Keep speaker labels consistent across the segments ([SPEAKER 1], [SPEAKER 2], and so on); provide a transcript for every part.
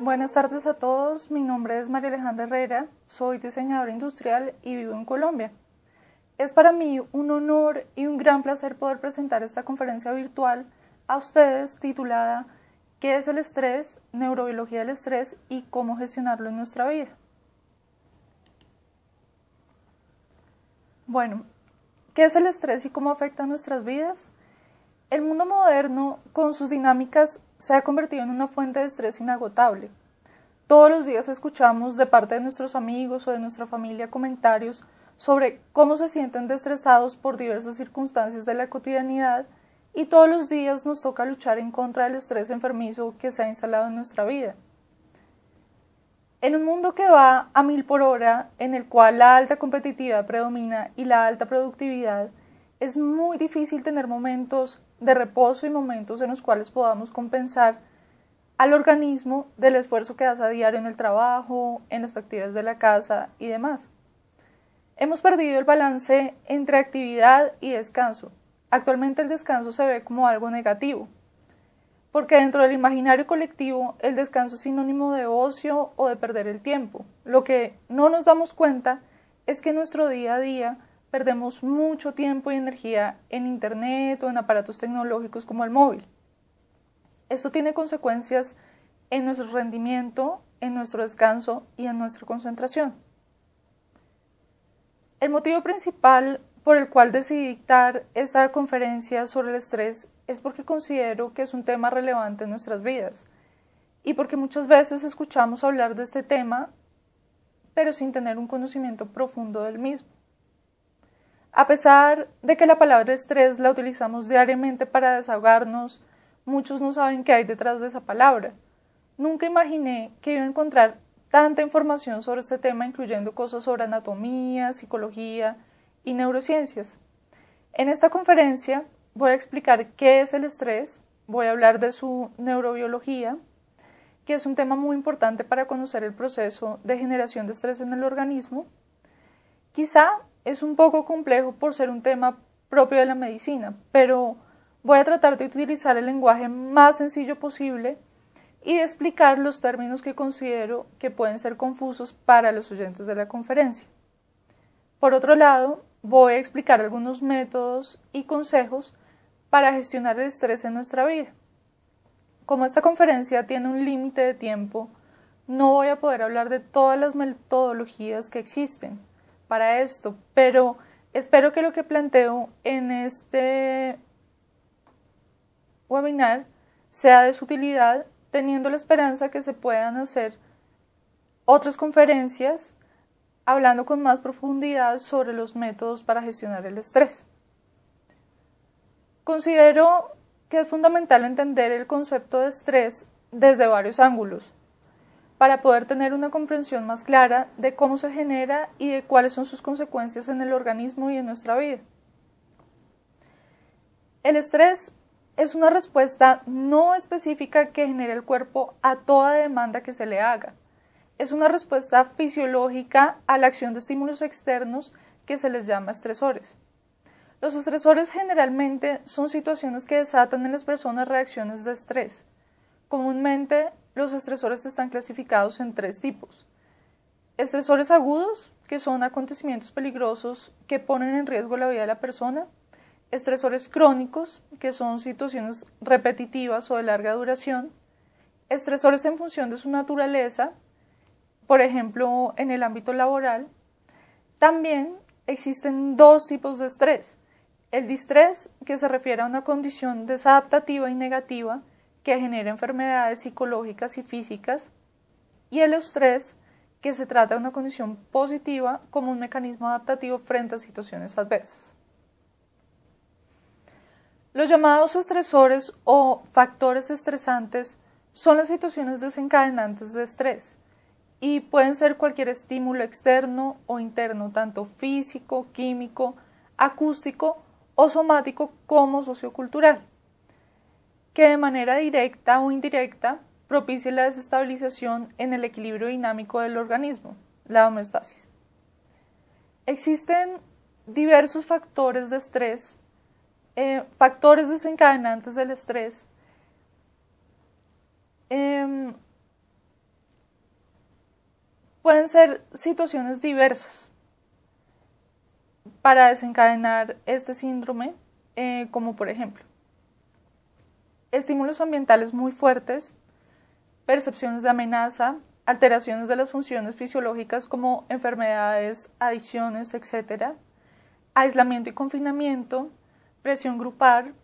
[SPEAKER 1] Buenas tardes a todos, mi nombre es María Alejandra Herrera, soy diseñadora industrial y vivo en Colombia. Es para mí un honor y un gran placer poder presentar esta conferencia virtual a ustedes titulada ¿Qué es el estrés? Neurobiología del estrés y cómo gestionarlo en nuestra vida. Bueno, ¿qué es el estrés y cómo afecta a nuestras vidas? El mundo moderno, con sus dinámicas se ha convertido en una fuente de estrés inagotable. Todos los días escuchamos de parte de nuestros amigos o de nuestra familia comentarios sobre cómo se sienten destresados por diversas circunstancias de la cotidianidad y todos los días nos toca luchar en contra del estrés enfermizo que se ha instalado en nuestra vida. En un mundo que va a mil por hora, en el cual la alta competitividad predomina y la alta productividad, es muy difícil tener momentos de reposo y momentos en los cuales podamos compensar al organismo del esfuerzo que hace a diario en el trabajo, en las actividades de la casa y demás. Hemos perdido el balance entre actividad y descanso. Actualmente el descanso se ve como algo negativo, porque dentro del imaginario colectivo el descanso es sinónimo de ocio o de perder el tiempo. Lo que no nos damos cuenta es que nuestro día a día perdemos mucho tiempo y energía en Internet o en aparatos tecnológicos como el móvil. Esto tiene consecuencias en nuestro rendimiento, en nuestro descanso y en nuestra concentración. El motivo principal por el cual decidí dictar esta conferencia sobre el estrés es porque considero que es un tema relevante en nuestras vidas y porque muchas veces escuchamos hablar de este tema pero sin tener un conocimiento profundo del mismo. A pesar de que la palabra estrés la utilizamos diariamente para desahogarnos, muchos no saben qué hay detrás de esa palabra. Nunca imaginé que iba a encontrar tanta información sobre este tema, incluyendo cosas sobre anatomía, psicología y neurociencias. En esta conferencia voy a explicar qué es el estrés, voy a hablar de su neurobiología, que es un tema muy importante para conocer el proceso de generación de estrés en el organismo. Quizá es un poco complejo por ser un tema propio de la medicina, pero voy a tratar de utilizar el lenguaje más sencillo posible y de explicar los términos que considero que pueden ser confusos para los oyentes de la conferencia. Por otro lado, voy a explicar algunos métodos y consejos para gestionar el estrés en nuestra vida. Como esta conferencia tiene un límite de tiempo, no voy a poder hablar de todas las metodologías que existen, para esto, pero espero que lo que planteo en este webinar sea de su utilidad, teniendo la esperanza que se puedan hacer otras conferencias hablando con más profundidad sobre los métodos para gestionar el estrés. Considero que es fundamental entender el concepto de estrés desde varios ángulos para poder tener una comprensión más clara de cómo se genera y de cuáles son sus consecuencias en el organismo y en nuestra vida. El estrés es una respuesta no específica que genera el cuerpo a toda demanda que se le haga. Es una respuesta fisiológica a la acción de estímulos externos que se les llama estresores. Los estresores generalmente son situaciones que desatan en las personas reacciones de estrés. Comúnmente los estresores están clasificados en tres tipos. Estresores agudos, que son acontecimientos peligrosos que ponen en riesgo la vida de la persona. Estresores crónicos, que son situaciones repetitivas o de larga duración. Estresores en función de su naturaleza, por ejemplo, en el ámbito laboral. También existen dos tipos de estrés. El distrés, que se refiere a una condición desadaptativa y negativa, que genera enfermedades psicológicas y físicas, y el estrés, que se trata de una condición positiva como un mecanismo adaptativo frente a situaciones adversas. Los llamados estresores o factores estresantes son las situaciones desencadenantes de estrés y pueden ser cualquier estímulo externo o interno, tanto físico, químico, acústico o somático como sociocultural que de manera directa o indirecta propicie la desestabilización en el equilibrio dinámico del organismo, la homeostasis. Existen diversos factores de estrés, eh, factores desencadenantes del estrés, em, pueden ser situaciones diversas para desencadenar este síndrome, eh, como por ejemplo estímulos ambientales muy fuertes, percepciones de amenaza, alteraciones de las funciones fisiológicas como enfermedades, adicciones, etc., aislamiento y confinamiento, presión grupal,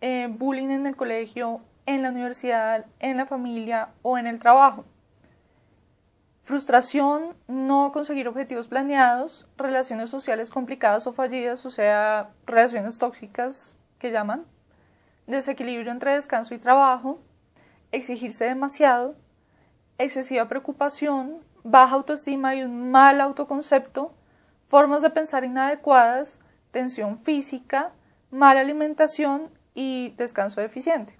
[SPEAKER 1] eh, bullying en el colegio, en la universidad, en la familia o en el trabajo. Frustración, no conseguir objetivos planeados, relaciones sociales complicadas o fallidas, o sea, relaciones tóxicas que llaman, desequilibrio entre descanso y trabajo, exigirse demasiado, excesiva preocupación, baja autoestima y un mal autoconcepto, formas de pensar inadecuadas, tensión física, mala alimentación y descanso deficiente.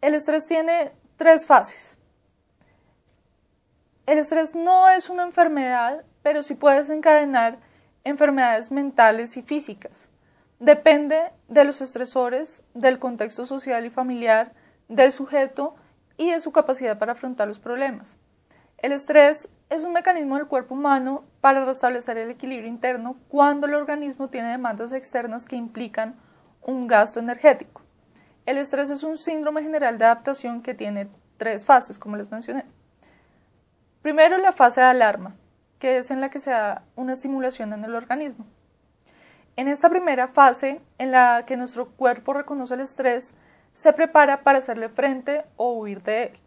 [SPEAKER 1] El estrés tiene tres fases. El estrés no es una enfermedad, pero sí puede desencadenar enfermedades mentales y físicas. Depende de los estresores, del contexto social y familiar, del sujeto y de su capacidad para afrontar los problemas. El estrés es un mecanismo del cuerpo humano para restablecer el equilibrio interno cuando el organismo tiene demandas externas que implican un gasto energético. El estrés es un síndrome general de adaptación que tiene tres fases, como les mencioné. Primero, la fase de alarma, que es en la que se da una estimulación en el organismo. En esta primera fase, en la que nuestro cuerpo reconoce el estrés, se prepara para hacerle frente o huir de él.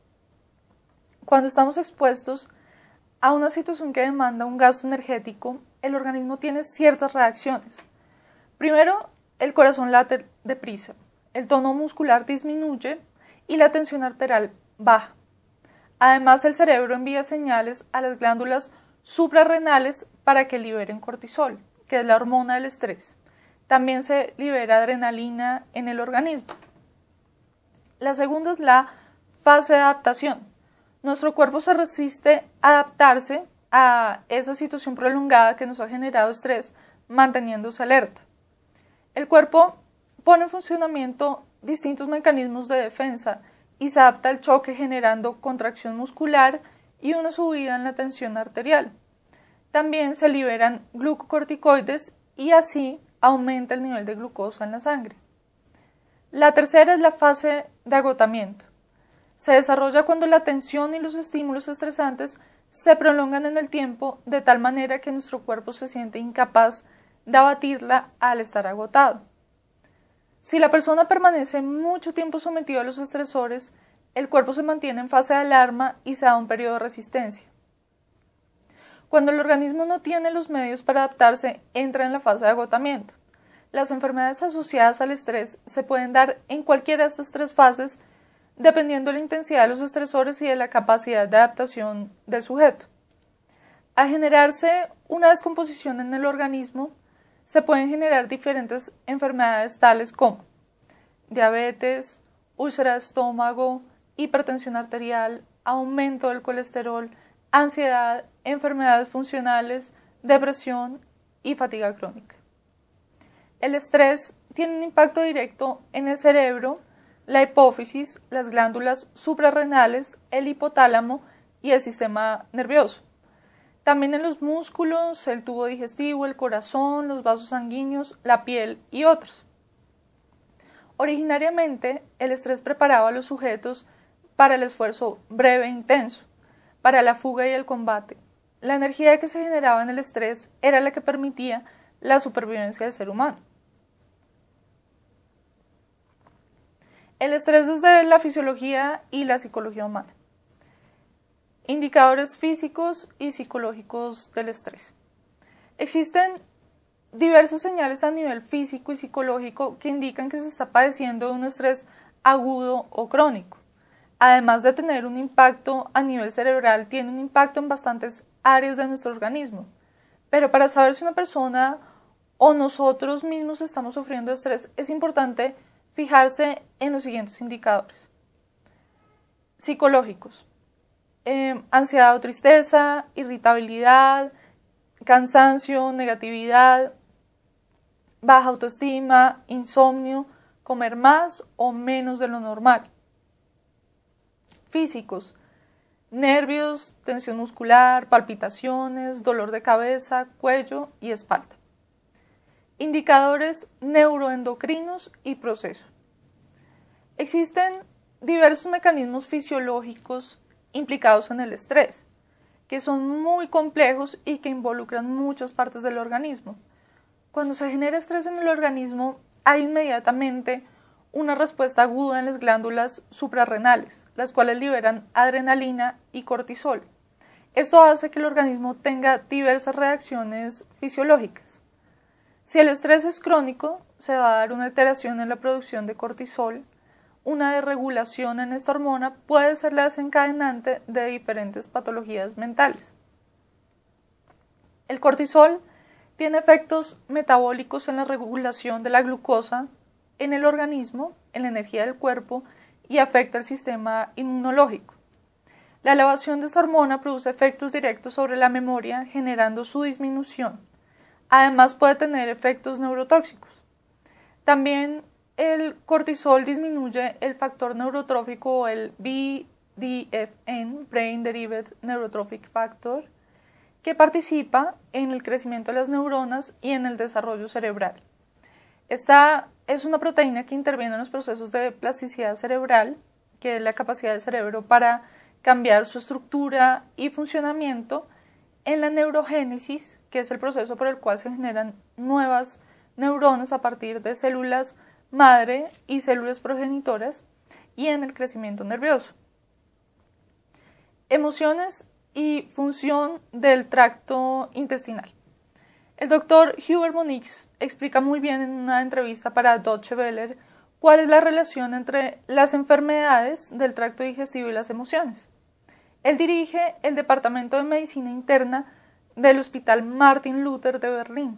[SPEAKER 1] Cuando estamos expuestos a una situación que demanda un gasto energético, el organismo tiene ciertas reacciones. Primero, el corazón late deprisa, el tono muscular disminuye y la tensión arterial baja. Además, el cerebro envía señales a las glándulas suprarrenales para que liberen cortisol que es la hormona del estrés. También se libera adrenalina en el organismo. La segunda es la fase de adaptación. Nuestro cuerpo se resiste a adaptarse a esa situación prolongada que nos ha generado estrés, manteniéndose alerta. El cuerpo pone en funcionamiento distintos mecanismos de defensa y se adapta al choque generando contracción muscular y una subida en la tensión arterial también se liberan glucocorticoides y así aumenta el nivel de glucosa en la sangre. La tercera es la fase de agotamiento. Se desarrolla cuando la tensión y los estímulos estresantes se prolongan en el tiempo de tal manera que nuestro cuerpo se siente incapaz de abatirla al estar agotado. Si la persona permanece mucho tiempo sometida a los estresores, el cuerpo se mantiene en fase de alarma y se da un periodo de resistencia. Cuando el organismo no tiene los medios para adaptarse, entra en la fase de agotamiento. Las enfermedades asociadas al estrés se pueden dar en cualquiera de estas tres fases, dependiendo de la intensidad de los estresores y de la capacidad de adaptación del sujeto. Al generarse una descomposición en el organismo, se pueden generar diferentes enfermedades tales como diabetes, úlcera de estómago, hipertensión arterial, aumento del colesterol, ansiedad, enfermedades funcionales, depresión y fatiga crónica. El estrés tiene un impacto directo en el cerebro, la hipófisis, las glándulas suprarrenales, el hipotálamo y el sistema nervioso. También en los músculos, el tubo digestivo, el corazón, los vasos sanguíneos, la piel y otros. Originariamente, el estrés preparaba a los sujetos para el esfuerzo breve e intenso para la fuga y el combate. La energía que se generaba en el estrés era la que permitía la supervivencia del ser humano. El estrés desde la fisiología y la psicología humana. Indicadores físicos y psicológicos del estrés. Existen diversas señales a nivel físico y psicológico que indican que se está padeciendo de un estrés agudo o crónico además de tener un impacto a nivel cerebral, tiene un impacto en bastantes áreas de nuestro organismo. Pero para saber si una persona o nosotros mismos estamos sufriendo estrés, es importante fijarse en los siguientes indicadores. Psicológicos. Em, ansiedad o tristeza, irritabilidad, cansancio, negatividad, baja autoestima, insomnio, comer más o menos de lo normal físicos, nervios, tensión muscular, palpitaciones, dolor de cabeza, cuello y espalda. Indicadores neuroendocrinos y proceso. Existen diversos mecanismos fisiológicos implicados en el estrés, que son muy complejos y que involucran muchas partes del organismo. Cuando se genera estrés en el organismo, hay inmediatamente una respuesta aguda en las glándulas suprarrenales, las cuales liberan adrenalina y cortisol. Esto hace que el organismo tenga diversas reacciones fisiológicas. Si el estrés es crónico, se va a dar una alteración en la producción de cortisol. Una desregulación en esta hormona puede ser la desencadenante de diferentes patologías mentales. El cortisol tiene efectos metabólicos en la regulación de la glucosa, en el organismo, en la energía del cuerpo y afecta al sistema inmunológico. La elevación de esta hormona produce efectos directos sobre la memoria, generando su disminución. Además puede tener efectos neurotóxicos. También el cortisol disminuye el factor neurotrófico o el BDFN, Brain Derived Neurotrophic Factor, que participa en el crecimiento de las neuronas y en el desarrollo cerebral es una proteína que interviene en los procesos de plasticidad cerebral, que es la capacidad del cerebro para cambiar su estructura y funcionamiento en la neurogénesis, que es el proceso por el cual se generan nuevas neuronas a partir de células madre y células progenitoras y en el crecimiento nervioso. Emociones y función del tracto intestinal. El doctor Hubert Monix explica muy bien en una entrevista para Deutsche Welle cuál es la relación entre las enfermedades del tracto digestivo y las emociones. Él dirige el Departamento de Medicina Interna del Hospital Martin Luther de Berlín.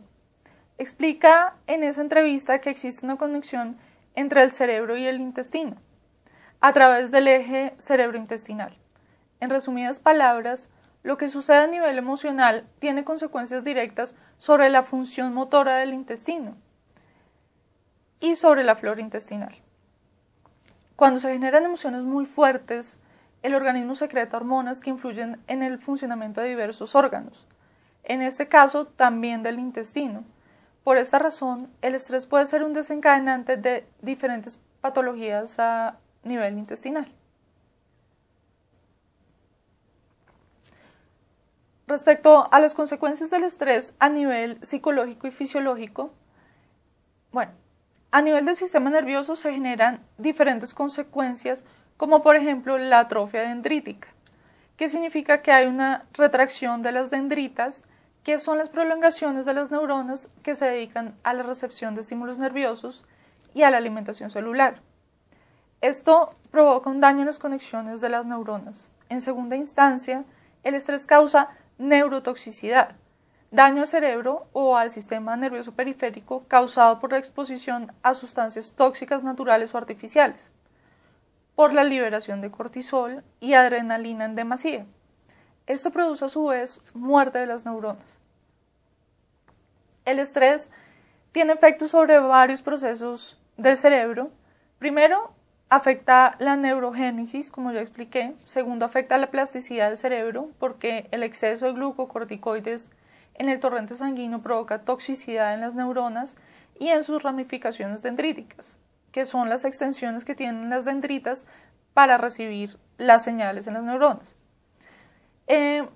[SPEAKER 1] Explica en esa entrevista que existe una conexión entre el cerebro y el intestino, a través del eje cerebrointestinal. En resumidas palabras, lo que sucede a nivel emocional tiene consecuencias directas sobre la función motora del intestino y sobre la flora intestinal. Cuando se generan emociones muy fuertes, el organismo secreta hormonas que influyen en el funcionamiento de diversos órganos, en este caso también del intestino. Por esta razón, el estrés puede ser un desencadenante de diferentes patologías a nivel intestinal. Respecto a las consecuencias del estrés a nivel psicológico y fisiológico, bueno, a nivel del sistema nervioso se generan diferentes consecuencias, como por ejemplo la atrofia dendrítica, que significa que hay una retracción de las dendritas, que son las prolongaciones de las neuronas que se dedican a la recepción de estímulos nerviosos y a la alimentación celular. Esto provoca un daño en las conexiones de las neuronas. En segunda instancia, el estrés causa neurotoxicidad, daño al cerebro o al sistema nervioso periférico causado por la exposición a sustancias tóxicas naturales o artificiales, por la liberación de cortisol y adrenalina en demasía. Esto produce a su vez muerte de las neuronas. El estrés tiene efectos sobre varios procesos del cerebro. Primero, afecta la neurogénesis, como ya expliqué. Segundo, afecta la plasticidad del cerebro porque el exceso de glucocorticoides en el torrente sanguíneo provoca toxicidad en las neuronas y en sus ramificaciones dendríticas, que son las extensiones que tienen las dendritas para recibir las señales en las neuronas. Eh,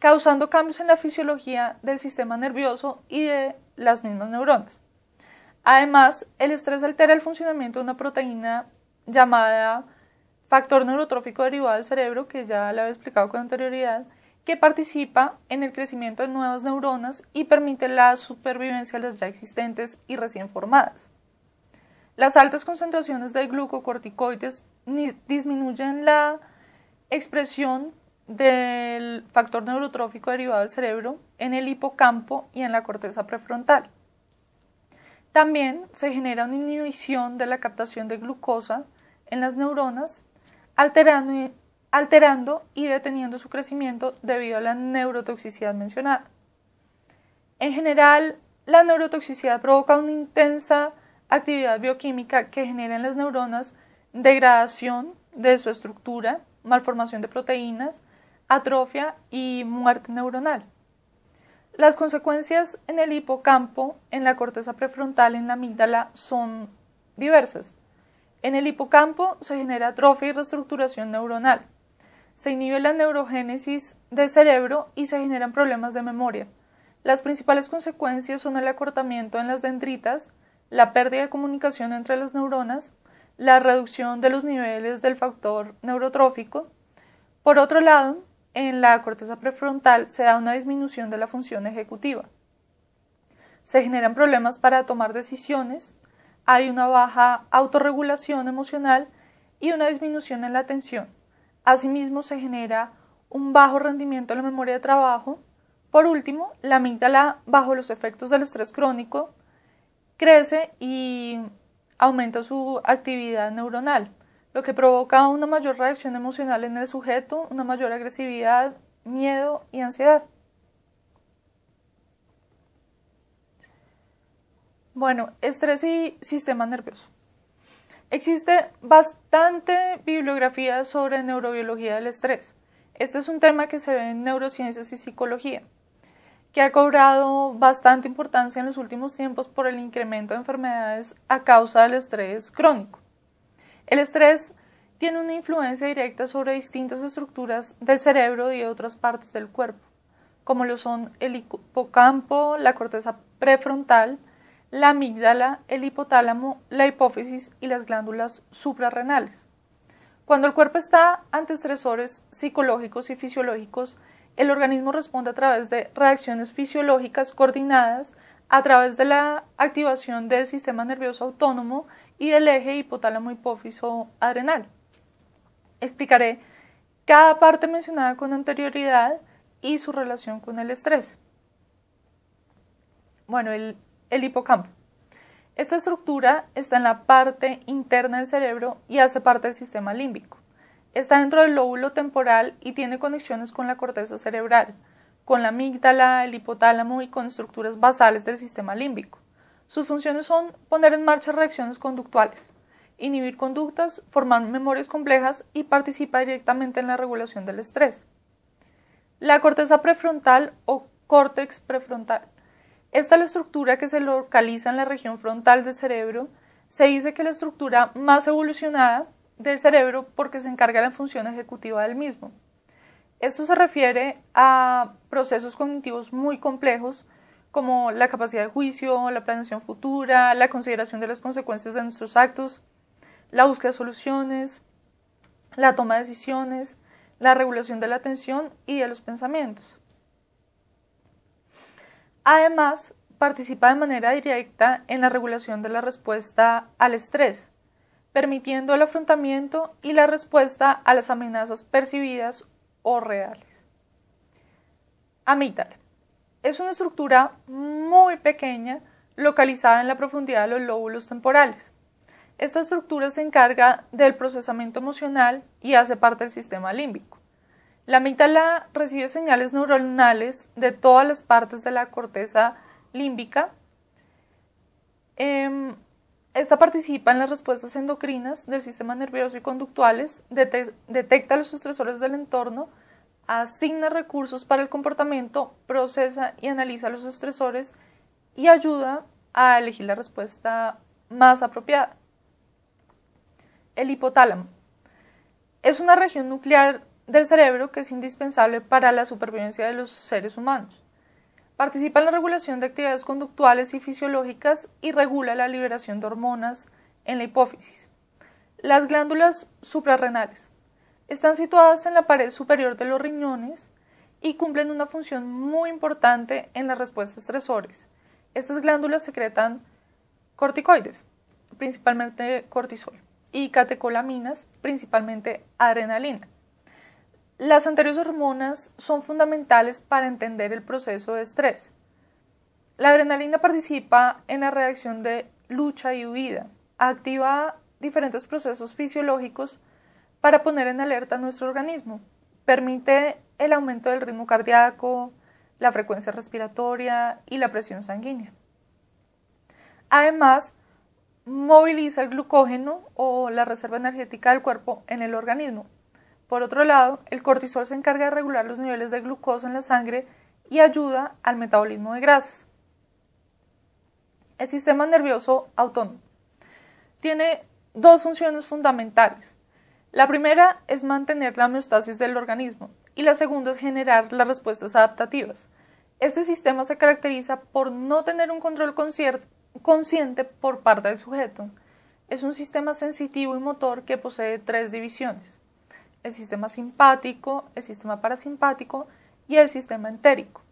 [SPEAKER 1] causando cambios en la fisiología del sistema nervioso y de las mismas neuronas. Además, el estrés altera el funcionamiento de una proteína llamada factor neurotrófico derivado del cerebro, que ya la he explicado con anterioridad, que participa en el crecimiento de nuevas neuronas y permite la supervivencia de las ya existentes y recién formadas. Las altas concentraciones de glucocorticoides disminuyen la expresión del factor neurotrófico derivado del cerebro en el hipocampo y en la corteza prefrontal. También se genera una inhibición de la captación de glucosa en las neuronas, alterando, alterando y deteniendo su crecimiento debido a la neurotoxicidad mencionada. En general, la neurotoxicidad provoca una intensa actividad bioquímica que genera en las neuronas degradación de su estructura, malformación de proteínas, atrofia y muerte neuronal. Las consecuencias en el hipocampo, en la corteza prefrontal, en la amígdala son diversas. En el hipocampo se genera atrofia y reestructuración neuronal. Se inhibe la neurogénesis del cerebro y se generan problemas de memoria. Las principales consecuencias son el acortamiento en las dendritas, la pérdida de comunicación entre las neuronas, la reducción de los niveles del factor neurotrófico. Por otro lado, en la corteza prefrontal se da una disminución de la función ejecutiva. Se generan problemas para tomar decisiones, hay una baja autorregulación emocional y una disminución en la atención. Asimismo, se genera un bajo rendimiento en la memoria de trabajo. Por último, la amígdala, bajo los efectos del estrés crónico, crece y aumenta su actividad neuronal, lo que provoca una mayor reacción emocional en el sujeto, una mayor agresividad, miedo y ansiedad. Bueno, estrés y sistema nervioso. Existe bastante bibliografía sobre neurobiología del estrés. Este es un tema que se ve en neurociencias y psicología, que ha cobrado bastante importancia en los últimos tiempos por el incremento de enfermedades a causa del estrés crónico. El estrés tiene una influencia directa sobre distintas estructuras del cerebro y otras partes del cuerpo, como lo son el hipocampo, la corteza prefrontal, la amígdala, el hipotálamo, la hipófisis y las glándulas suprarrenales. Cuando el cuerpo está ante estresores psicológicos y fisiológicos, el organismo responde a través de reacciones fisiológicas coordinadas a través de la activación del sistema nervioso autónomo y del eje hipotálamo hipófiso adrenal. Explicaré cada parte mencionada con anterioridad y su relación con el estrés. Bueno, el el hipocampo. Esta estructura está en la parte interna del cerebro y hace parte del sistema límbico. Está dentro del lóbulo temporal y tiene conexiones con la corteza cerebral, con la amígdala, el hipotálamo y con estructuras basales del sistema límbico. Sus funciones son poner en marcha reacciones conductuales, inhibir conductas, formar memorias complejas y participa directamente en la regulación del estrés. La corteza prefrontal o córtex prefrontal esta es la estructura que se localiza en la región frontal del cerebro. Se dice que es la estructura más evolucionada del cerebro porque se encarga de la función ejecutiva del mismo. Esto se refiere a procesos cognitivos muy complejos como la capacidad de juicio, la planificación futura, la consideración de las consecuencias de nuestros actos, la búsqueda de soluciones, la toma de decisiones, la regulación de la atención y de los pensamientos. Además, participa de manera directa en la regulación de la respuesta al estrés, permitiendo el afrontamiento y la respuesta a las amenazas percibidas o reales. Amígdala. Es una estructura muy pequeña localizada en la profundidad de los lóbulos temporales. Esta estructura se encarga del procesamiento emocional y hace parte del sistema límbico. La amígdala recibe señales neuronales de todas las partes de la corteza límbica. Em, esta participa en las respuestas endocrinas del sistema nervioso y conductuales, detecta los estresores del entorno, asigna recursos para el comportamiento, procesa y analiza los estresores y ayuda a elegir la respuesta más apropiada. El hipotálamo es una región nuclear del cerebro que es indispensable para la supervivencia de los seres humanos. Participa en la regulación de actividades conductuales y fisiológicas y regula la liberación de hormonas en la hipófisis. Las glándulas suprarrenales están situadas en la pared superior de los riñones y cumplen una función muy importante en la respuesta a estresores. Estas glándulas secretan corticoides, principalmente cortisol, y catecolaminas, principalmente adrenalina. Las anteriores hormonas son fundamentales para entender el proceso de estrés. La adrenalina participa en la reacción de lucha y huida. Activa diferentes procesos fisiológicos para poner en alerta a nuestro organismo. Permite el aumento del ritmo cardíaco, la frecuencia respiratoria y la presión sanguínea. Además, moviliza el glucógeno o la reserva energética del cuerpo en el organismo por otro lado, el cortisol se encarga de regular los niveles de glucosa en la sangre y ayuda al metabolismo de grasas. El sistema nervioso autónomo tiene dos funciones fundamentales. La primera es mantener la homeostasis del organismo y la segunda es generar las respuestas adaptativas. Este sistema se caracteriza por no tener un control consciente por parte del sujeto. Es un sistema sensitivo y motor que posee tres divisiones el sistema simpático, el sistema parasimpático y el sistema entérico.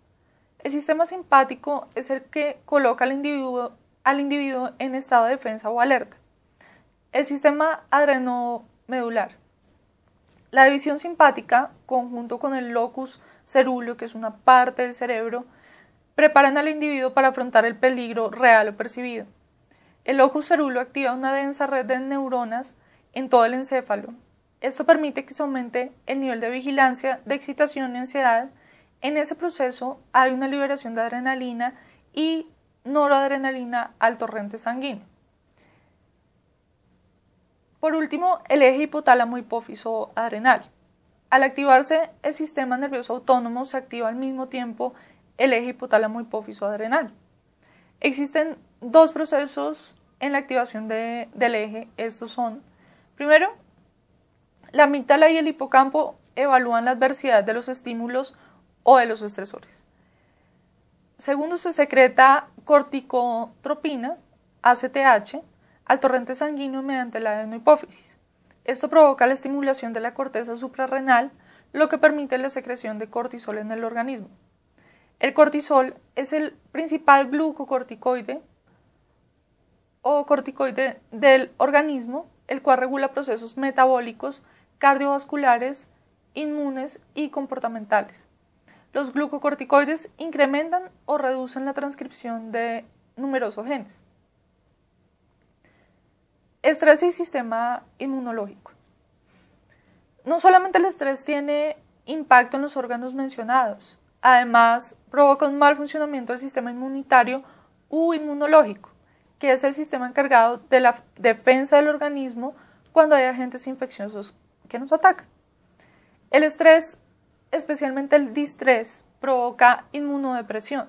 [SPEAKER 1] El sistema simpático es el que coloca al individuo, al individuo en estado de defensa o alerta. El sistema adrenomedular. La división simpática, conjunto con el locus cerúleo, que es una parte del cerebro, preparan al individuo para afrontar el peligro real o percibido. El locus cerúleo activa una densa red de neuronas en todo el encéfalo, esto permite que se aumente el nivel de vigilancia, de excitación y ansiedad. En ese proceso hay una liberación de adrenalina y noradrenalina al torrente sanguíneo. Por último, el eje hipotálamo hipófiso adrenal. Al activarse el sistema nervioso autónomo, se activa al mismo tiempo el eje hipotálamo hipófiso adrenal. Existen dos procesos en la activación del eje. Estos son, primero, la amígdala y el hipocampo evalúan la adversidad de los estímulos o de los estresores. Segundo, se secreta corticotropina, ACTH, al torrente sanguíneo mediante la adenohipófisis. Esto provoca la estimulación de la corteza suprarrenal, lo que permite la secreción de cortisol en el organismo. El cortisol es el principal glucocorticoide o corticoide del organismo, el cual regula procesos metabólicos cardiovasculares, inmunes y comportamentales. Los glucocorticoides incrementan o reducen la transcripción de numerosos genes. Estrés y sistema inmunológico. No solamente el estrés tiene impacto en los órganos mencionados, además provoca un mal funcionamiento del sistema inmunitario u inmunológico, que es el sistema encargado de la defensa del organismo cuando hay agentes infecciosos que nos ataca. El estrés, especialmente el distrés, provoca inmunodepresión.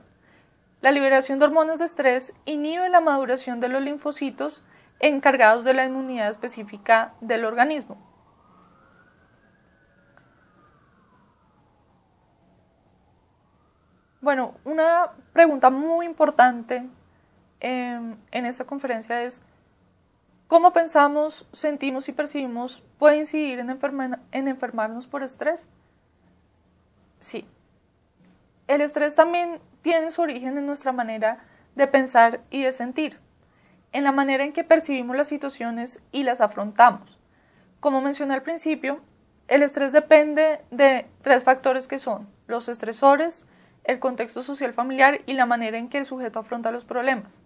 [SPEAKER 1] La liberación de hormonas de estrés inhibe la maduración de los linfocitos encargados de la inmunidad específica del organismo. Bueno, una pregunta muy importante em, en esta conferencia es Cómo pensamos, sentimos y percibimos puede incidir en, enfermarnos por estrés. Sí. El estrés también tiene su origen en nuestra manera de pensar y de sentir, en la manera en que percibimos las situaciones y las afrontamos. Como mencioné al principio, el estrés depende de tres factores que son los estresores, el contexto social familiar y la manera en que el sujeto afronta los problemas.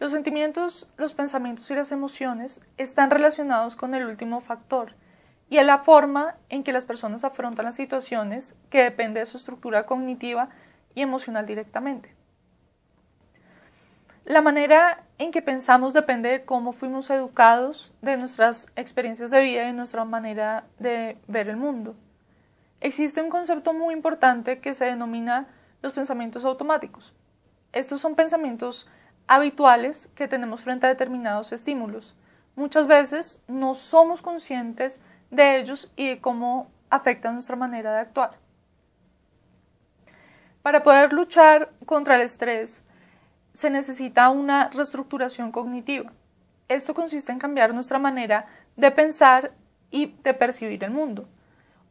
[SPEAKER 1] Los sentimientos, los pensamientos y las emociones están relacionados con el último factor y a la forma en que las personas afrontan las situaciones que depende de su estructura cognitiva y emocional directamente. La manera en que pensamos depende de cómo fuimos educados, de nuestras experiencias de vida y de nuestra manera de ver el mundo. Existe un concepto muy importante que se denomina los pensamientos automáticos. Estos son pensamientos habituales que tenemos frente a determinados estímulos. Muchas veces no somos conscientes de ellos y de cómo afectan nuestra manera de actuar. Para poder luchar contra el estrés se necesita una reestructuración cognitiva. Esto consiste en cambiar nuestra manera de pensar y de percibir el mundo.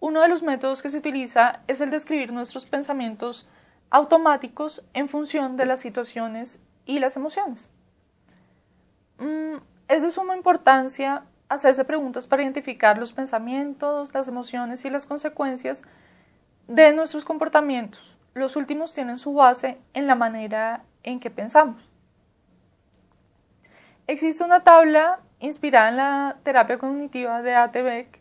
[SPEAKER 1] Uno de los métodos que se utiliza es el describir nuestros pensamientos automáticos en función de las situaciones y las emociones. Mm, es de suma importancia hacerse preguntas para identificar los pensamientos, las emociones y las consecuencias de nuestros comportamientos. Los últimos tienen su base en la manera en que pensamos. Existe una tabla inspirada en la terapia cognitiva de Atebeck.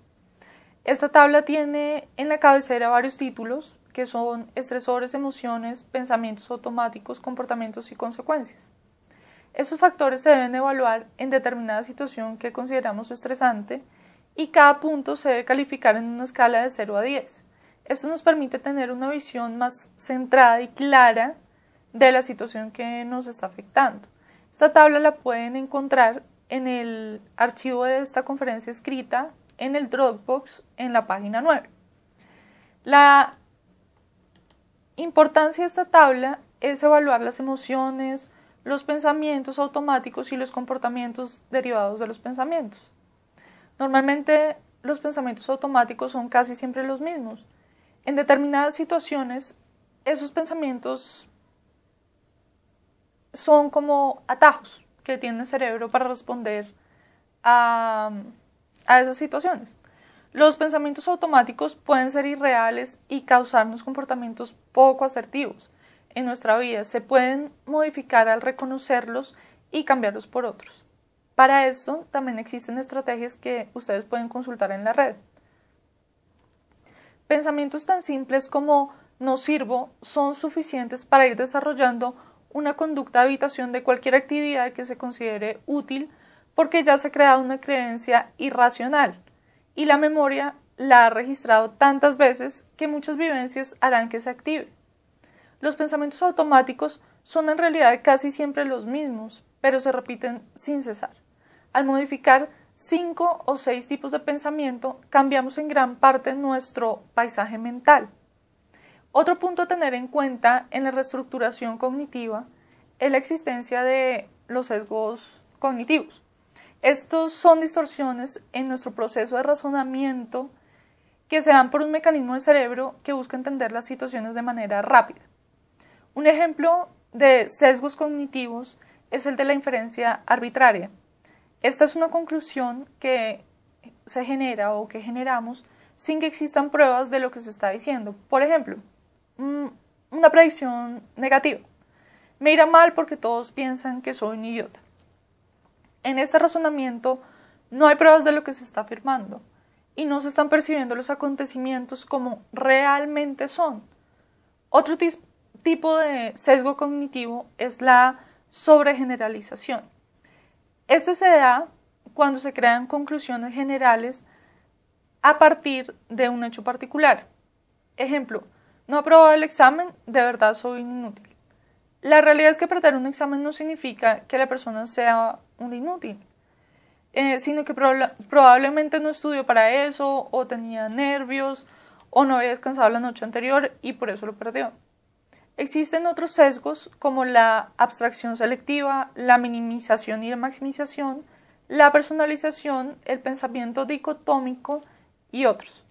[SPEAKER 1] Esta tabla tiene en la cabecera varios títulos que son estresores, emociones, pensamientos automáticos, comportamientos y consecuencias. Estos factores se deben evaluar en determinada situación que consideramos estresante y cada punto se debe calificar en una escala de 0 a 10. Esto nos permite tener una visión más centrada y clara de la situación que nos está afectando. Esta tabla la pueden encontrar en el archivo de esta conferencia escrita en el Dropbox en la página 9. La Importancia de esta tabla es evaluar las emociones, los pensamientos automáticos y los comportamientos derivados de los pensamientos. Normalmente los pensamientos automáticos son casi siempre los mismos. En determinadas situaciones, esos pensamientos son como atajos que tiene el cerebro para responder a, a esas situaciones. Los pensamientos automáticos pueden ser irreales y causarnos comportamientos poco asertivos en nuestra vida. Se pueden modificar al reconocerlos y cambiarlos por otros. Para esto también existen estrategias que ustedes pueden consultar en la red. Pensamientos tan simples como no sirvo son suficientes para ir desarrollando una conducta de habitación de cualquier actividad que se considere útil porque ya se ha creado una creencia irracional y la memoria la ha registrado tantas veces que muchas vivencias harán que se active. Los pensamientos automáticos son en realidad casi siempre los mismos, pero se repiten sin cesar. Al modificar cinco o seis tipos de pensamiento, cambiamos en gran parte nuestro paisaje mental. Otro punto a tener en cuenta en la reestructuración cognitiva es la existencia de los sesgos cognitivos. Estos son distorsiones en nuestro proceso de razonamiento que se dan por un mecanismo del cerebro que busca entender las situaciones de manera rápida. Un ejemplo de sesgos cognitivos es el de la inferencia arbitraria. Esta es una conclusión que se genera o que generamos sin que existan pruebas de lo que se está diciendo. Por ejemplo, mm, una predicción negativa. Me irá mal porque todos piensan que soy un idiota en este razonamiento no hay pruebas de lo que se está afirmando y no se están percibiendo los acontecimientos como realmente son. Otro tipo de sesgo cognitivo es la sobregeneralización. Este se da cuando se crean conclusiones generales a partir de un hecho particular. Ejemplo, no aprobado el examen, de verdad soy inútil. La realidad es que perder un examen no significa que la persona sea un inútil, eh, sino que probablemente no estudió para eso, o tenía nervios, o no había descansado la noche anterior y por eso lo perdió. Existen otros sesgos como la abstracción selectiva, la minimización y la maximización, la personalización, el pensamiento dicotómico y otros.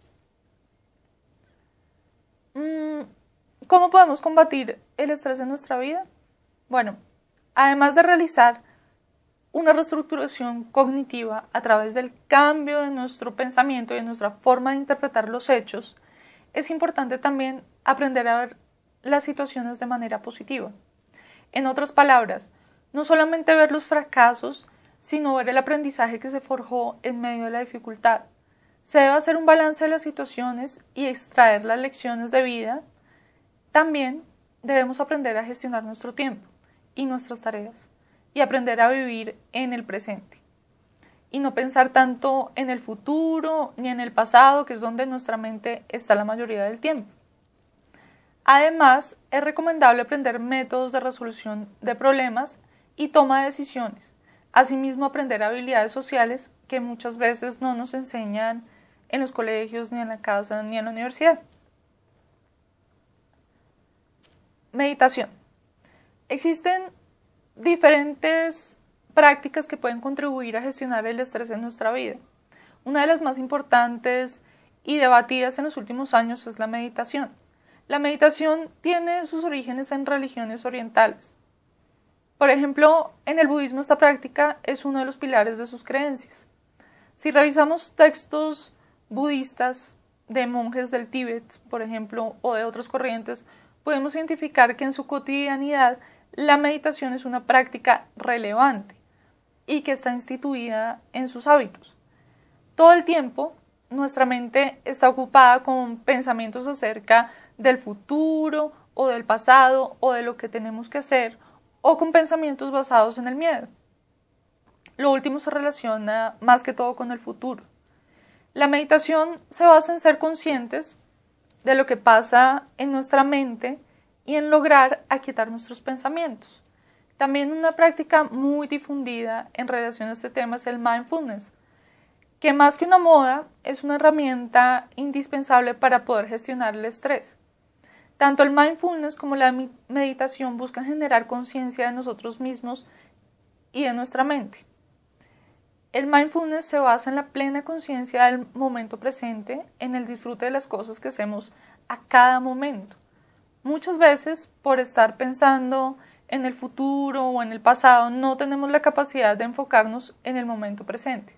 [SPEAKER 1] Mm, ¿Cómo podemos combatir el estrés en nuestra vida? Bueno, además de realizar una reestructuración cognitiva a través del cambio de nuestro pensamiento y de nuestra forma de interpretar los hechos, es importante también aprender a ver las situaciones de manera positiva. En otras palabras, no solamente ver los fracasos, sino ver el aprendizaje que se forjó en medio de la dificultad. Se debe hacer un balance de las situaciones y extraer las lecciones de vida. También debemos aprender a gestionar nuestro tiempo y nuestras tareas y aprender a vivir en el presente y no pensar tanto en el futuro ni en el pasado, que es donde nuestra mente está la mayoría del tiempo. Además, es recomendable aprender métodos de resolución de problemas y toma de decisiones. Asimismo, aprender habilidades sociales que muchas veces no nos enseñan en los colegios, ni en la casa, ni en la universidad. Meditación. Existen diferentes prácticas que pueden contribuir a gestionar el estrés en nuestra vida. Una de las más importantes y debatidas en los últimos años es la meditación. La meditación tiene sus orígenes en religiones orientales. Por ejemplo, en el budismo esta práctica es uno de los pilares de sus creencias. Si revisamos textos budistas de monjes del Tíbet, por ejemplo, o de otras corrientes, podemos identificar que en su cotidianidad la meditación es una práctica relevante y que está instituida en sus hábitos. Todo el tiempo nuestra mente está ocupada con pensamientos acerca del futuro o del pasado o de lo que tenemos que hacer o con pensamientos basados en el miedo. Lo último se relaciona más que todo con el futuro. La meditación se basa en ser conscientes de lo que pasa en nuestra mente y en lograr aquietar nuestros pensamientos. También una práctica muy difundida en relación a este tema es el mindfulness, que más que una moda es una herramienta indispensable para poder gestionar el estrés. Tanto el mindfulness como la meditación buscan generar conciencia de nosotros mismos y de nuestra mente. El mindfulness se basa en la plena conciencia del momento presente, en el disfrute de las cosas que hacemos a cada momento. Muchas veces, por estar pensando en el futuro o en el pasado, no tenemos la capacidad de enfocarnos en el momento presente.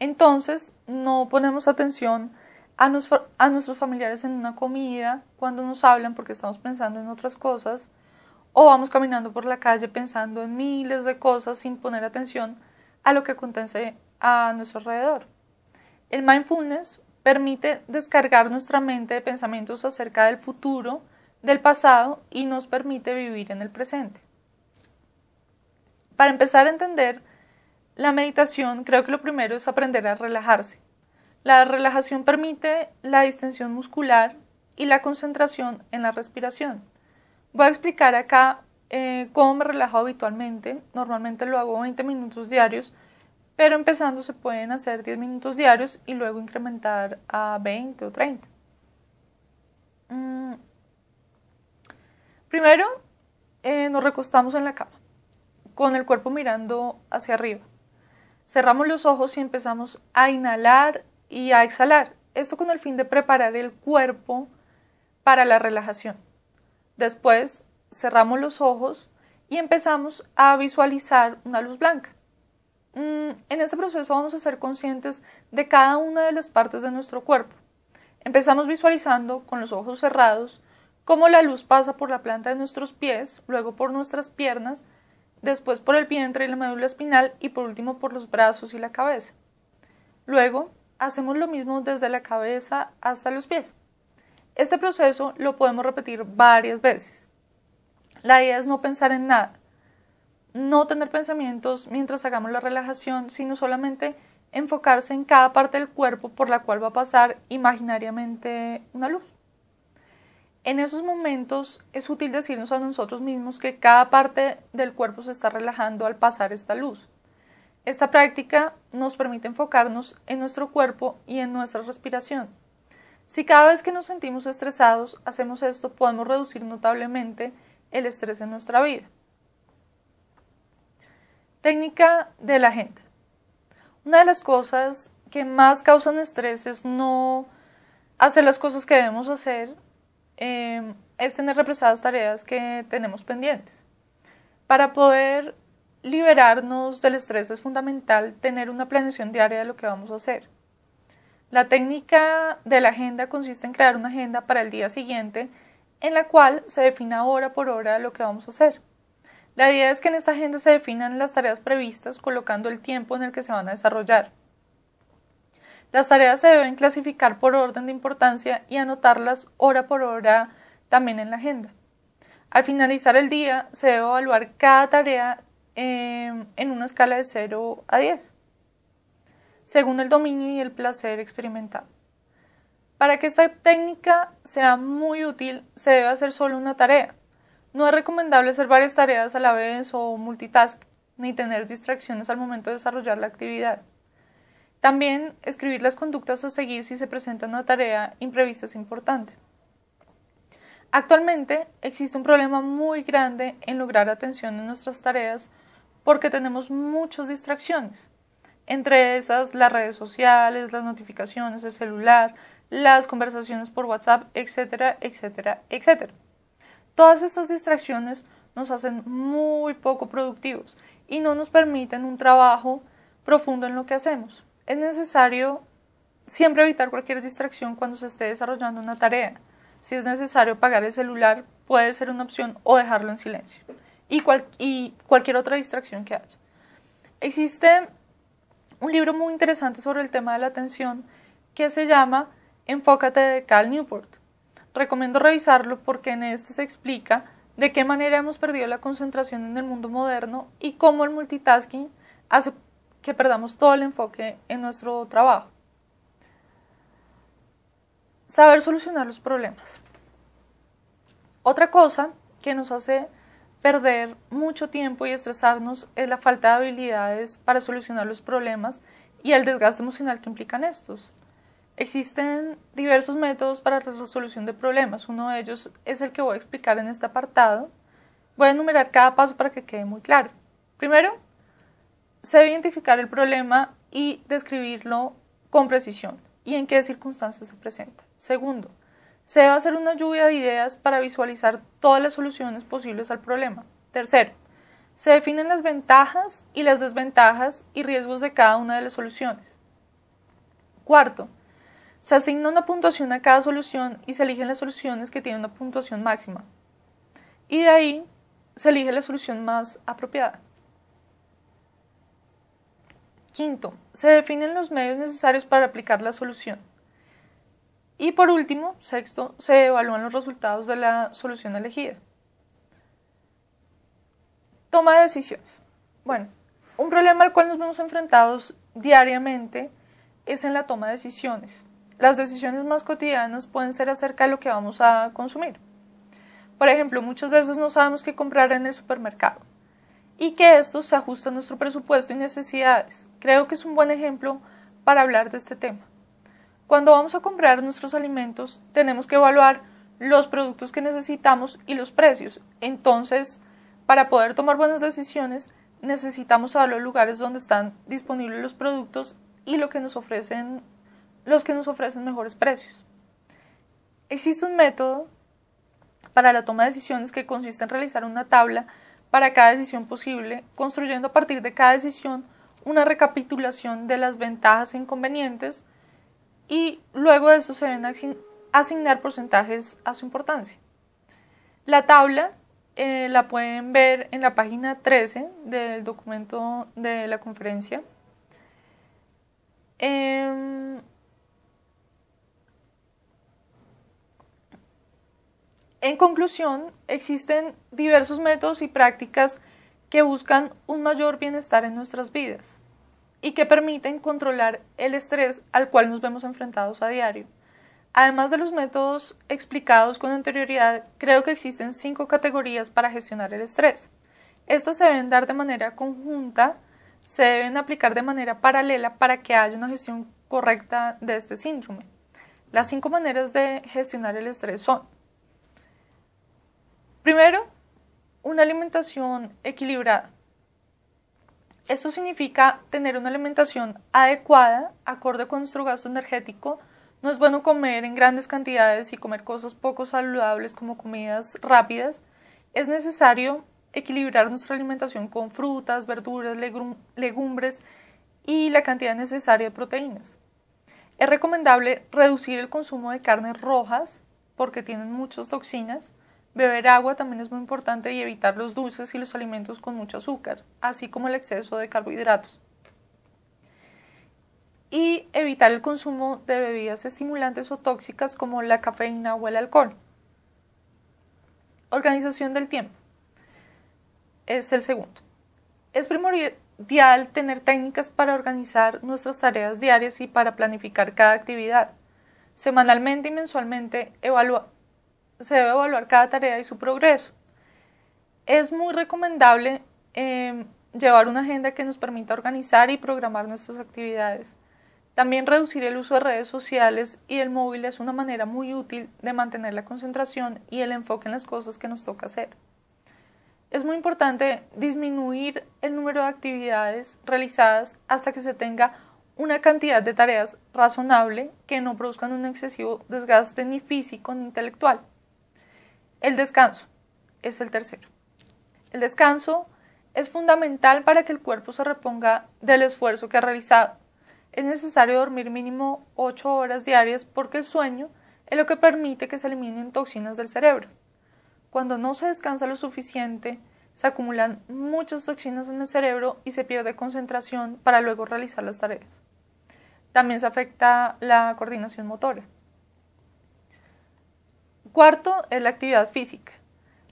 [SPEAKER 1] Entonces, no ponemos atención a, a, nuestros familiares en una comida cuando nos hablan porque estamos pensando en otras cosas, o vamos caminando por la calle pensando en miles de cosas sin poner atención a lo que acontece a nuestro alrededor. El mindfulness permite descargar nuestra mente de pensamientos acerca del futuro, del pasado y nos permite vivir en el presente. Para empezar a entender la meditación, creo que lo primero es aprender a relajarse. La relajación permite la distensión muscular y la concentración en la respiración. Voy a explicar acá como eh, cómo me relajo habitualmente. Normalmente lo hago 20 minutos diarios, pero empezando se pueden hacer 10 minutos diarios y luego incrementar a 20 o 30. Mm. Primero, eh, nos recostamos en la cama, con el cuerpo mirando hacia arriba. Cerramos los ojos y empezamos a inhalar y a exhalar. Esto con el fin de preparar el cuerpo para la relajación. Después cerramos los ojos y empezamos a visualizar una luz blanca. Mm, en este proceso vamos a ser conscientes de cada una de las partes de nuestro cuerpo. Empezamos visualizando con los ojos cerrados cómo la luz pasa por la planta de nuestros pies, luego por nuestras piernas, después por el vientre y la médula espinal y por último por los brazos y la cabeza. Luego hacemos lo mismo desde la cabeza hasta los pies. Este proceso lo podemos repetir varias veces. La idea es no pensar en nada, no tener pensamientos mientras hagamos la relajación, sino solamente enfocarse en cada parte del cuerpo por la cual va a pasar imaginariamente una luz. En esos momentos es útil decirnos a nosotros mismos que cada parte del cuerpo se está relajando al pasar esta luz. Esta práctica nos permite enfocarnos en nuestro cuerpo y en nuestra respiración. Si cada vez que nos sentimos estresados hacemos esto, podemos reducir notablemente el estrés en nuestra vida. Técnica de la agenda. Una de las cosas que más causan estrés es no hacer las cosas que debemos hacer, em, es tener represadas tareas que tenemos pendientes. Para poder liberarnos del estrés es fundamental tener una planeación diaria de lo que vamos a hacer. La técnica de la agenda consiste en crear una agenda para el día siguiente en la cual se defina hora por hora lo que vamos a hacer. La idea es que en esta agenda se definan las tareas previstas colocando el tiempo en el que se van a desarrollar. Las tareas se deben clasificar por orden de importancia y anotarlas hora por hora también en la agenda. Al finalizar el día se debe evaluar cada tarea em, en una escala de 0 a 10, según el dominio y el placer experimentado. Para que esta técnica sea muy útil, se debe hacer solo una tarea. No es recomendable hacer varias tareas a la vez o multitask, ni tener distracciones al momento de desarrollar la actividad. También escribir las conductas a seguir si se presenta una tarea imprevista es importante. Actualmente existe un problema muy grande en lograr atención en nuestras tareas porque tenemos muchas distracciones. Entre esas, las redes sociales, las notificaciones, el celular, las conversaciones por WhatsApp, etcétera, etcétera, etcétera. Todas estas distracciones nos hacen muy poco productivos y no nos permiten un trabajo profundo en lo que hacemos. Es necesario siempre evitar cualquier distracción cuando se esté desarrollando una tarea. Si es necesario pagar el celular, puede ser una opción o dejarlo en silencio. y cualquier otra distracción que haya. Existe un libro muy interesante sobre el tema de la atención que se llama Enfócate de Cal Newport. Recomiendo revisarlo porque en este se explica de qué manera hemos perdido la concentración en el mundo moderno y cómo el multitasking hace que perdamos todo el enfoque en nuestro trabajo. Saber solucionar los problemas. Otra cosa que nos hace perder mucho tiempo y estresarnos es la falta de habilidades para solucionar los problemas y el desgaste emocional que implican estos. Existen diversos métodos para la resolución de problemas. Uno de ellos es el que voy a explicar en este apartado. Voy a enumerar cada paso para que quede muy claro. Primero, se debe identificar el problema y describirlo con precisión y en qué circunstancias se presenta. Segundo, se debe hacer una lluvia de ideas para visualizar todas las soluciones posibles al problema. Tercero, se definen las ventajas y las desventajas y riesgos de cada una de las soluciones. Cuarto, se asigna una puntuación a cada solución y se eligen las soluciones que tienen una puntuación máxima. Y de ahí se elige la solución más apropiada. Quinto, se definen los medios necesarios para aplicar la solución. Y por último, sexto, se evalúan los resultados de la solución elegida. Toma de decisiones. Bueno, un problema al cual nos vemos enfrentados diariamente es en la toma de decisiones. Las decisiones más cotidianas pueden ser acerca de lo que vamos a consumir. Por ejemplo, muchas veces no sabemos qué comprar en el supermercado y que esto se ajusta a nuestro presupuesto y necesidades. Creo que es un buen ejemplo para hablar de este tema. Cuando vamos a comprar nuestros alimentos, tenemos que evaluar los productos que necesitamos y los precios. Entonces, para poder tomar buenas decisiones, necesitamos saber los lugares donde están disponibles los productos y lo que nos ofrecen los que nos ofrecen mejores precios. Existe un método para la toma de decisiones que consiste en realizar una tabla para cada decisión posible, construyendo a partir de cada decisión una recapitulación de las ventajas e inconvenientes y luego de eso se deben asignar porcentajes a su importancia. La tabla eh, la pueden ver en la página 13 del documento de la conferencia. Em, En conclusión, existen diversos métodos y prácticas que buscan un mayor bienestar en nuestras vidas y que permiten controlar el estrés al cual nos vemos enfrentados a diario. Además de los métodos explicados con anterioridad, creo que existen cinco categorías para gestionar el estrés. Estas se deben dar de manera conjunta, se deben aplicar de manera paralela para que haya una gestión correcta de este síndrome. Las cinco maneras de gestionar el estrés son Primero, una alimentación equilibrada. Esto significa tener una alimentación adecuada, acorde con nuestro gasto energético. No es bueno comer en grandes cantidades y comer cosas poco saludables como comidas rápidas. Es necesario equilibrar nuestra alimentación con frutas, verduras, legumbres y la cantidad necesaria de proteínas. Es recomendable reducir el consumo de carnes rojas porque tienen muchas toxinas Beber agua también es muy importante y evitar los dulces y los alimentos con mucho azúcar, así como el exceso de carbohidratos. Y evitar el consumo de bebidas estimulantes o tóxicas como la cafeína o el alcohol. Organización del tiempo. Es el segundo. Es primordial tener técnicas para organizar nuestras tareas diarias y para planificar cada actividad. Semanalmente y mensualmente evaluar se debe evaluar cada tarea y su progreso. Es muy recomendable em, llevar una agenda que nos permita organizar y programar nuestras actividades. También reducir el uso de redes sociales y el móvil es una manera muy útil de mantener la concentración y el enfoque en las cosas que nos toca hacer. Es muy importante disminuir el número de actividades realizadas hasta que se tenga una cantidad de tareas razonable que no produzcan un excesivo desgaste ni físico ni intelectual. El descanso es el tercero. El descanso es fundamental para que el cuerpo se reponga del esfuerzo que ha realizado. Es necesario dormir mínimo 8 horas diarias porque el sueño es lo que permite que se eliminen toxinas del cerebro. Cuando no se descansa lo suficiente, se acumulan muchas toxinas en el cerebro y se pierde concentración para luego realizar las tareas. También se afecta la coordinación motora. Cuarto es la actividad física.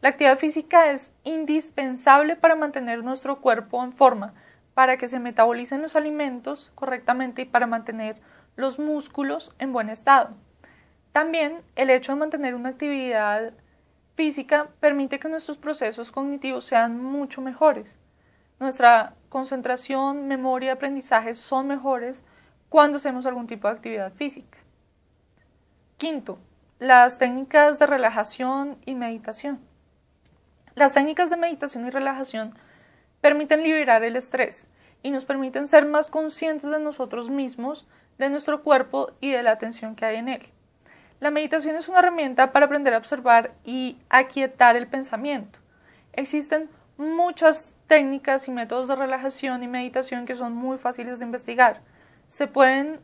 [SPEAKER 1] La actividad física es indispensable para mantener nuestro cuerpo en forma, para que se metabolicen los alimentos correctamente y para mantener los músculos en buen estado. También el hecho de mantener una actividad física permite que nuestros procesos cognitivos sean mucho mejores. Nuestra concentración, memoria y aprendizaje son mejores cuando hacemos algún tipo de actividad física. Quinto, las técnicas de relajación y meditación. Las técnicas de meditación y relajación permiten liberar el estrés y nos permiten ser más conscientes de nosotros mismos, de nuestro cuerpo y de la atención que hay en él. La meditación es una herramienta para aprender a observar y aquietar el pensamiento. Existen muchas técnicas y métodos de relajación y meditación que son muy fáciles de investigar. Se pueden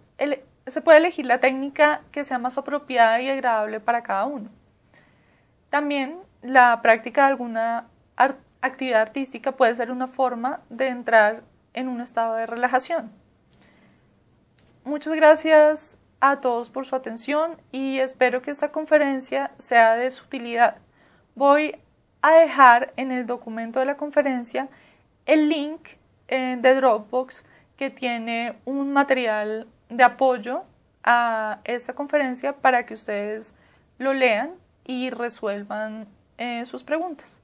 [SPEAKER 1] se puede elegir la técnica que sea más apropiada y agradable para cada uno. También la práctica de alguna actividad artística puede ser una forma de entrar en un estado de relajación. Muchas gracias a todos por su atención y espero que esta conferencia sea de su utilidad. Voy a dejar en el documento de la conferencia el link eh, de Dropbox que tiene un material de apoyo a esta conferencia para que ustedes lo lean y resuelvan eh, sus preguntas.